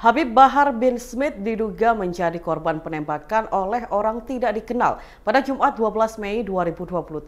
Habib Bahar bin Smith diduga menjadi korban penembakan oleh orang tidak dikenal pada Jumat 12 Mei 2023.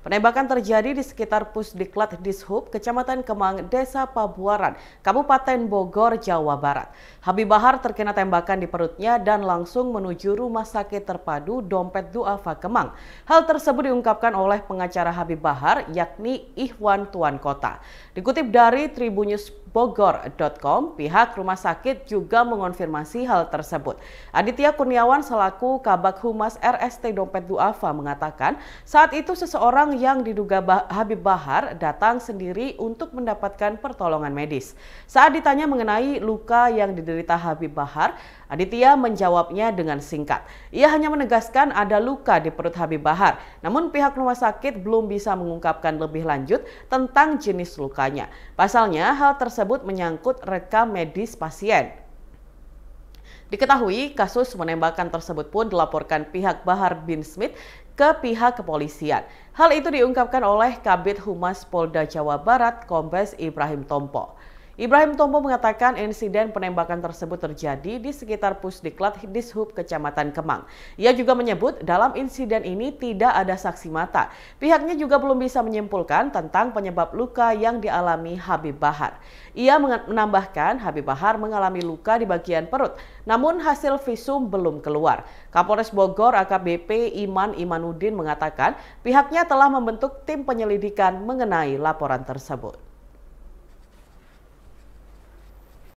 Penembakan terjadi di sekitar Pusdiklat Dishub, Kecamatan Kemang, Desa Pabuaran, Kabupaten Bogor, Jawa Barat. Habib Bahar terkena tembakan di perutnya dan langsung menuju rumah sakit terpadu Dompet Duafa Kemang. Hal tersebut diungkapkan oleh pengacara Habib Bahar yakni Ihwan Tuan Kota. Dikutip dari Tribunnews bogor.com, pihak rumah sakit juga mengonfirmasi hal tersebut. Aditya Kurniawan selaku Kabak Humas RST Dompet Duafa mengatakan saat itu seseorang yang diduga bah Habib Bahar datang sendiri untuk mendapatkan pertolongan medis. Saat ditanya mengenai luka yang diderita Habib Bahar, Aditya menjawabnya dengan singkat. Ia hanya menegaskan ada luka di perut Habib Bahar, namun pihak rumah sakit belum bisa mengungkapkan lebih lanjut tentang jenis lukanya. Pasalnya, hal tersebut menyangkut rekam medis pasien. Diketahui kasus penembakan tersebut pun dilaporkan pihak Bahar bin Smith ke pihak kepolisian. Hal itu diungkapkan oleh Kabit Humas Polda Jawa Barat Kombes Ibrahim Tompo. Ibrahim Tompo mengatakan insiden penembakan tersebut terjadi di sekitar Pusdiklat Dishub Kecamatan Kemang. Ia juga menyebut dalam insiden ini tidak ada saksi mata. Pihaknya juga belum bisa menyimpulkan tentang penyebab luka yang dialami Habib Bahar. Ia menambahkan Habib Bahar mengalami luka di bagian perut, namun hasil visum belum keluar. Kapolres Bogor AKBP Iman Imanuddin mengatakan pihaknya telah membentuk tim penyelidikan mengenai laporan tersebut.